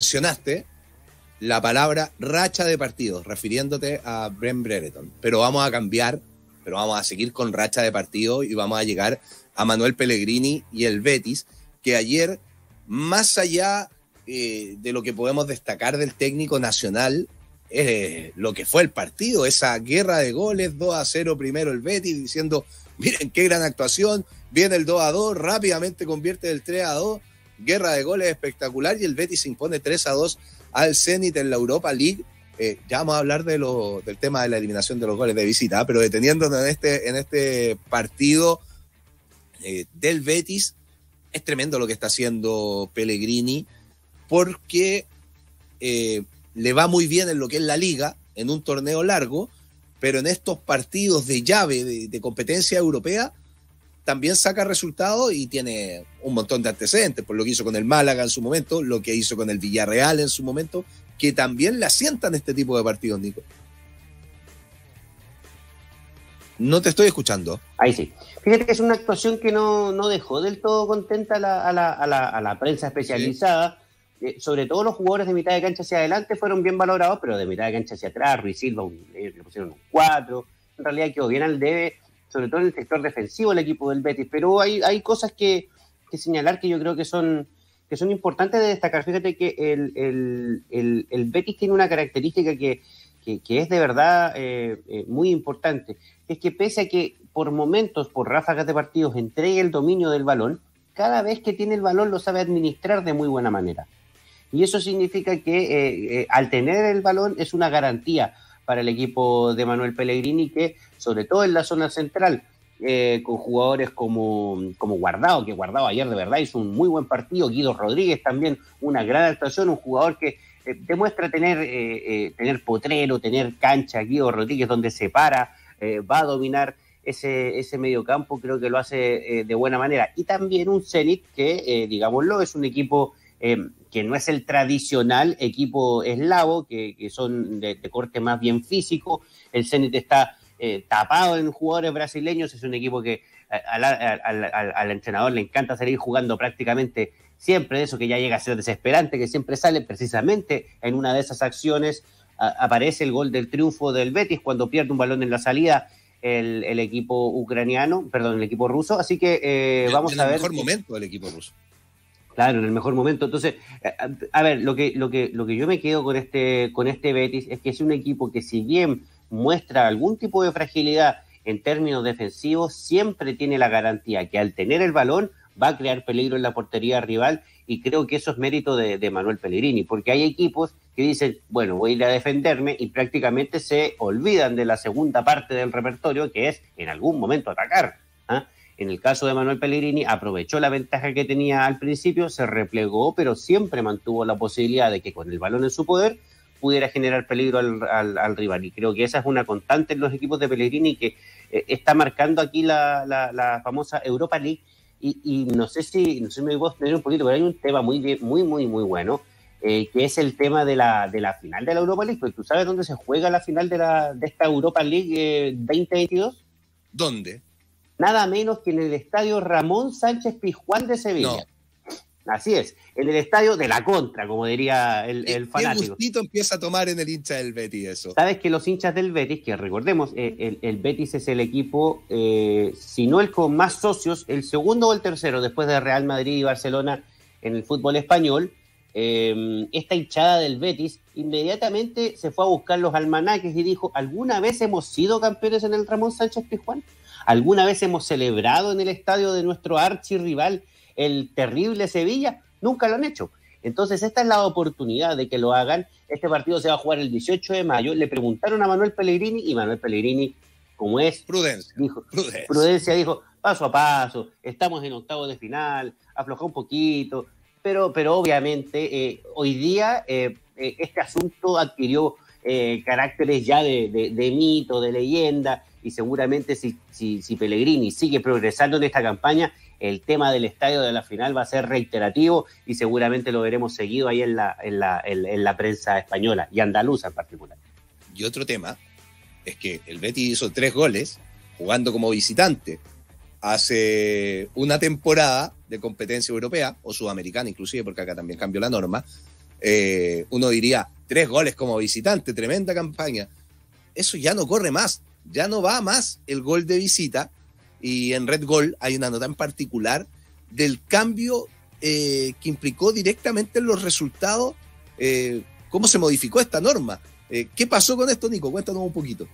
mencionaste la palabra racha de partidos, refiriéndote a Brent Brereton. Pero vamos a cambiar, pero vamos a seguir con racha de partidos y vamos a llegar a Manuel Pellegrini y el Betis, que ayer, más allá eh, de lo que podemos destacar del técnico nacional, eh, lo que fue el partido, esa guerra de goles, 2 a 0 primero el Betis, diciendo, miren qué gran actuación, viene el 2 a 2, rápidamente convierte del 3 a 2 guerra de goles espectacular y el Betis impone 3 a 2 al Zenit en la Europa League. Eh, ya vamos a hablar del tema de la eliminación de los goles de visita, ¿ah? pero deteniéndonos en este, este partido eh, del Betis, es tremendo lo que está haciendo Pellegrini porque eh, le va muy bien en lo que es la liga, en un torneo largo, pero en estos partidos de llave de competencia europea también saca resultados y tiene un montón de antecedentes, por lo que hizo con el Málaga en su momento, lo que hizo con el Villarreal en su momento, que también la sientan este tipo de partidos, Nico. No te estoy escuchando. Ahí sí. Fíjate que es una actuación que no, no dejó del todo contenta a la, a la, a la, prensa especializada. Eh, sobre todo los jugadores de mitad de cancha hacia adelante fueron bien valorados, pero de mitad de cancha hacia atrás, Ruiz Silva eh, le pusieron un 4. En realidad quedó bien al debe sobre todo en el sector defensivo el equipo del Betis, pero hay, cosas que, señalar que yo creo que son, que son importantes de destacar. Fíjate que el, Betis tiene una característica que, es de verdad eh, eh, muy importante, es que pese a que por momentos, por ráfagas de partidos, entregue el dominio del balón, cada vez que tiene el balón lo sabe administrar de muy buena manera. Y eso significa que eh, al tener el balón es una garantía para el equipo de Manuel Pellegrini, que sobre todo en la zona central, eh, con jugadores como, como Guardado, que Guardado ayer de verdad hizo un muy buen partido, Guido Rodríguez también, una gran actuación, un jugador que eh, demuestra tener, eh, tener potrero, tener cancha, Guido Rodríguez donde se para, va a dominar ese, ese medio campo, creo que lo hace de buena manera. Y también un Zenit que, digámoslo, es un equipo eh, que no es el tradicional equipo eslavo, que, son de, corte más bien físico. El Zenit está eh, tapado en jugadores brasileños, es un equipo que al, entrenador le encanta salir jugando prácticamente siempre, eso que ya llega a ser desesperante, que siempre sale precisamente en una de esas acciones. aparece el gol del triunfo del Betis cuando pierde un balón en la salida el, equipo ucraniano, perdón, el equipo ruso. Así que eh, vamos a ver. El mejor momento del equipo ruso. Claro, en el mejor momento. Entonces, eh, eh, a ver, lo que, lo que, lo que yo me quedo con este, con este Betis es que es un equipo que si bien muestra algún tipo de fragilidad en términos defensivos, siempre tiene la garantía que al tener el balón va a crear peligro en la portería rival y creo que eso es mérito de, Manuel Pellegrini, porque hay equipos que dicen, bueno, voy a ir a defenderme y prácticamente se olvidan de la segunda parte del repertorio que es en algún momento atacar. ¿ah? En el caso de Manuel Pellegrini, aprovechó la ventaja que tenía al principio, se replegó, pero siempre mantuvo la posibilidad de que con el balón en su poder pudiera generar peligro al, rival. Y creo que esa es una constante en los equipos de Pellegrini que eh, está marcando aquí la, famosa Europa League. Y, no sé si, no sé si me voy a tener un poquito, pero hay un tema muy, muy, muy, muy bueno, eh, que es el tema de la, de la final de la Europa League. Porque tú sabes dónde se juega la final de, la, de esta Europa League 2022. Eh, ¿Dónde? nada menos que en el estadio Ramón Sánchez Pizjuán de Sevilla. Así es, en el estadio de la contra, como diría el, fanático. El gustito empieza a tomar en el hincha del Betis eso? Sabes que los hinchas del Betis, que recordemos, eh, el, Betis es el equipo, eh, si no el con más socios, el segundo o el tercero, después de Real Madrid y Barcelona en el fútbol español, eh, esta hinchada del Betis, inmediatamente se fue a buscar los almanaques y dijo, ¿alguna vez hemos sido campeones en el Ramón Sánchez Pizjuán? ¿Alguna vez hemos celebrado en el estadio de nuestro archirrival el terrible Sevilla? Nunca lo han hecho. Entonces, esta es la oportunidad de que lo hagan. Este partido se va a jugar el 18 de mayo. Le preguntaron a Manuel Pellegrini y Manuel Pellegrini, como es. Prudencia. Dijo, prudencia. dijo, paso a paso, estamos en octavo de final, aflojó un poquito, pero, pero obviamente eh, hoy día eh, eh, este asunto adquirió caracteres ya de mito, de leyenda, y seguramente si, si, si Pellegrini sigue progresando en esta campaña, el tema del estadio de la final va a ser reiterativo y seguramente lo veremos seguido ahí en la, la, en, la prensa española y andaluza en particular. Y otro tema es que el Betis hizo tres goles jugando como visitante hace una temporada de competencia europea o sudamericana inclusive, porque acá también cambió la norma, eh, uno diría, tres goles como visitante, tremenda campaña. Eso ya no corre más ya no va más el gol de visita y en Red Gol hay una nota en particular del cambio eh, que implicó directamente en los resultados, eh, cómo se modificó esta norma. Eh, ¿Qué pasó con esto, Nico? Cuéntanos un poquito.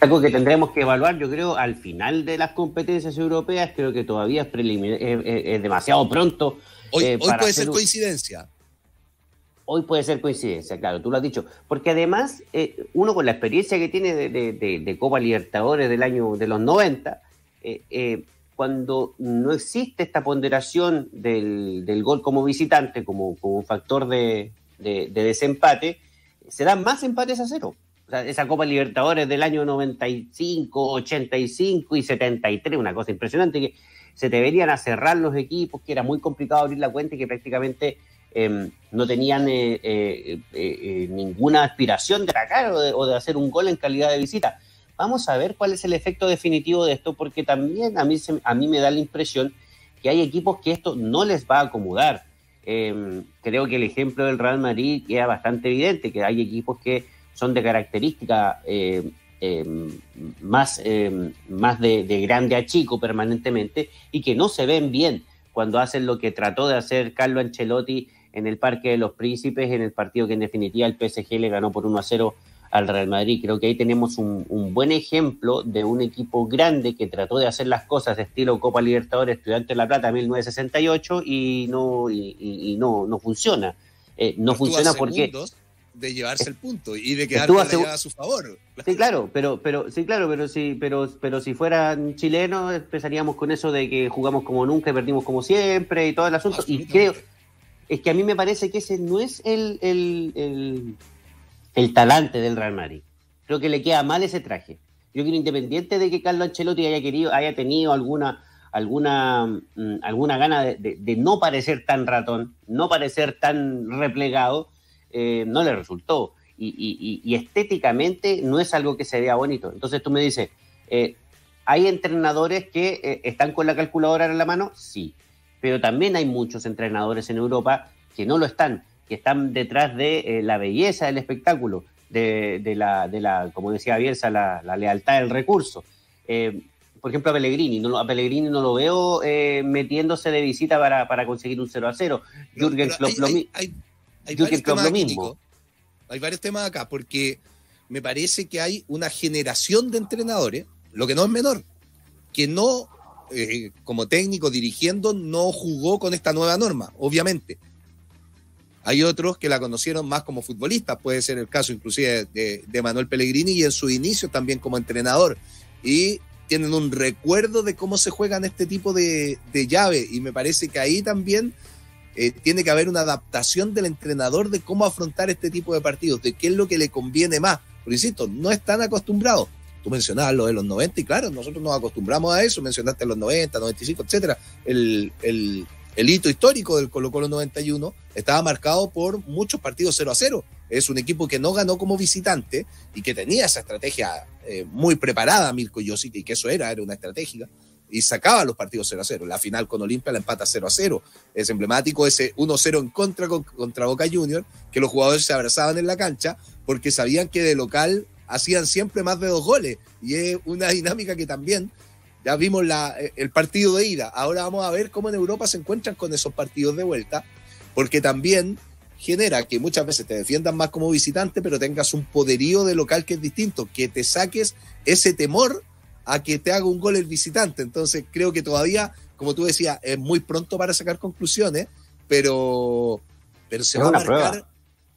Algo que tendremos que evaluar, yo creo, al final de las competencias europeas, creo que todavía es, demasiado pronto. Hoy, puede ser coincidencia. Hoy puede ser coincidencia, claro, tú lo has dicho. Porque además, eh, uno con la experiencia que tiene de, Copa Libertadores del año de los 90, eh, eh, cuando no existe esta ponderación del, gol como visitante, como, un factor de, desempate, se dan más empates a cero. O sea, esa Copa Libertadores del año 95, 85 y 73, una cosa impresionante, que se deberían a cerrar los equipos, que era muy complicado abrir la cuenta y que prácticamente Em, no tenían eh, eh, eh, ninguna aspiración de atacar o de, hacer un gol en calidad de visita. Vamos a ver cuál es el efecto definitivo de esto, porque también a mí, a mí me da la impresión que hay equipos que esto no les va a acomodar. Em, creo que el ejemplo del Real Madrid queda bastante evidente, que hay equipos que son de característica em, más, más de, grande a chico permanentemente y que no se ven bien cuando hacen lo que trató de hacer Carlo Ancelotti en el Parque de los Príncipes, en el partido que en definitiva el PSG le ganó por 1 a 0 al Real Madrid. Creo que ahí tenemos un, buen ejemplo de un equipo grande que trató de hacer las cosas de estilo Copa Libertadores, Estudiante de la Plata 1968 y no, y, no, no funciona. Eh, no funciona porque de llevarse el punto y de quedar a su favor. Sí, claro, pero, pero, sí, claro, pero si, pero, pero si fueran chilenos, empezaríamos con eso de que jugamos como nunca y perdimos como siempre y todo el asunto. y creo, es que a mí me parece que ese no es el, el, el, el talante del Real Madrid. Creo que le queda mal ese traje. Yo creo independiente de que Carlos Ancelotti haya querido, haya tenido alguna alguna, mm, alguna gana de, no parecer tan ratón, no parecer tan replegado, eh, no le resultó. Y, estéticamente no es algo que se vea bonito. Entonces tú me dices, eh, ¿hay entrenadores que eh, están con la calculadora en la mano? Sí, pero también hay muchos entrenadores en Europa que no lo están, que están detrás de la belleza del espectáculo, de, la, como decía Bielsa, la, lealtad del recurso. por ejemplo, a Pellegrini, no, a Pellegrini no lo veo metiéndose de visita para, conseguir un 0 a 0. Jürgen hay varios temas acá, porque me parece que hay una generación de entrenadores, lo que no es menor, que no, eh, como técnico dirigiendo, no jugó con esta nueva norma, obviamente. Hay otros que la conocieron más como futbolista, puede ser el caso inclusive de, Manuel Pellegrini y en su inicio también como entrenador. Y tienen un recuerdo de cómo se juegan este tipo de, de llaves y me parece que ahí también eh, tiene que haber una adaptación del entrenador de cómo afrontar este tipo de partidos, de qué es lo que le conviene más. por insisto, no están acostumbrados. Tú mencionabas lo de los 90 y claro, nosotros nos acostumbramos a eso, mencionaste los 90, 95, etcétera. El, el, hito histórico del Colo Colo 91 estaba marcado por muchos partidos 0 a 0. Es un equipo que no ganó como visitante y que tenía esa estrategia eh, muy preparada, Mirko Josic, y que eso era, era una estrategia y sacaba los partidos 0 a 0. La final con Olimpia la empata 0 a 0. Es emblemático ese 1 0 en contra contra Boca Juniors, que los jugadores se abrazaban en la cancha porque sabían que de local hacían siempre más de dos goles. Y es una dinámica que también ya vimos la, eh, el partido de ida. Ahora vamos a ver cómo en Europa se encuentran con esos partidos de vuelta, porque también genera que muchas veces te defiendan más como visitante, pero tengas un poderío de local que es distinto, que te saques ese temor a que te haga un gol el visitante. Entonces creo que todavía, como tú decías, es muy pronto para sacar conclusiones, pero, pero se va a marcar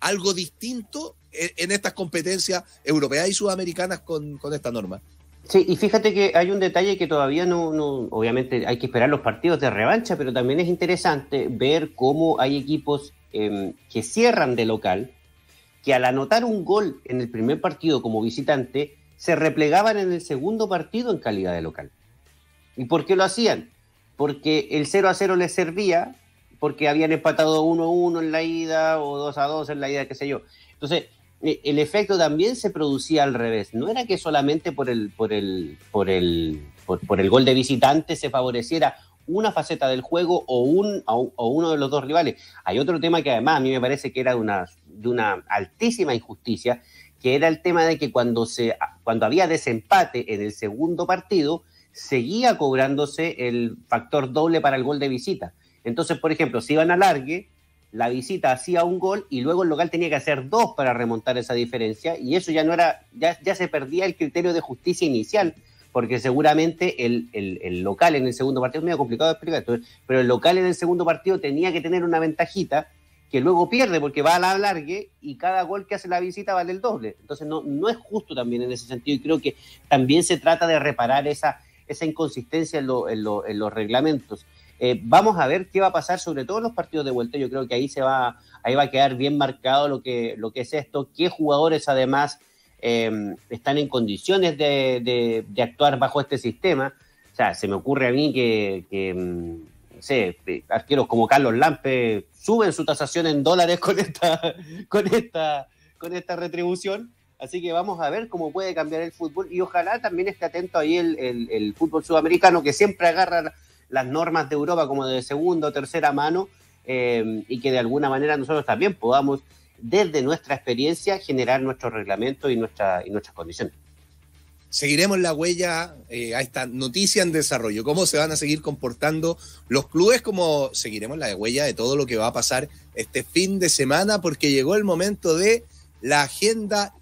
algo distinto en, estas competencias europeas y sudamericanas con, esta norma. Sí, y fíjate que hay un detalle que todavía no, no, obviamente hay que esperar los partidos de revancha, pero también es interesante ver cómo hay equipos em, que cierran de local, que al anotar un gol en el primer partido como visitante, se replegaban en el segundo partido en calidad de local. ¿Y por qué lo hacían? Porque el 0 a 0 les servía, porque habían empatado 1 a 1 en la ida o 2 a 2 en la ida, qué sé yo. Entonces, eh, el efecto también se producía al revés. No era que solamente por el, por el, por por, el gol de visitante se favoreciera una faceta del juego o, un, uno de los dos rivales. Hay otro tema que además a mí me parece que era una, de una altísima injusticia, que era el tema de que cuando, se, cuando había desempate en el segundo partido, seguía cobrándose el factor doble para el gol de visita. Entonces, por ejemplo, si iban a largue, la visita hacía un gol y luego el local tenía que hacer dos para remontar esa diferencia y eso ya no era, ya, se perdía el criterio de justicia inicial, porque seguramente el, el local en el segundo partido, es medio complicado de explicar pero el local en el segundo partido tenía que tener una ventajita que luego pierde porque va a la largue y cada gol que hace la visita vale el doble. Entonces no, no es justo también en ese sentido y creo que también se trata de reparar esa, esa inconsistencia en, los reglamentos. Eh, vamos a ver qué va a pasar sobre todo los partidos de vuelta. Yo creo que ahí se va, ahí va a quedar bien marcado lo que, lo que es esto, qué jugadores además eh, están en condiciones de, actuar bajo este sistema. O sea, se me ocurre a mí que mm, Sí, sé, eh, arqueros como Carlos Lampe suben su tasación en dólares con esta, con esta, con esta retribución. Así que vamos a ver cómo puede cambiar el fútbol y ojalá también esté atento ahí el, fútbol sudamericano que siempre agarra las normas de Europa como de segunda o tercera mano eh, y que de alguna manera nosotros también podamos desde nuestra experiencia generar nuestros reglamentos y, nuestra, y nuestras condiciones seguiremos la huella eh, a esta noticia en desarrollo, cómo se van a seguir comportando los clubes, cómo seguiremos la huella de todo lo que va a pasar este fin de semana, porque llegó el momento de la agenda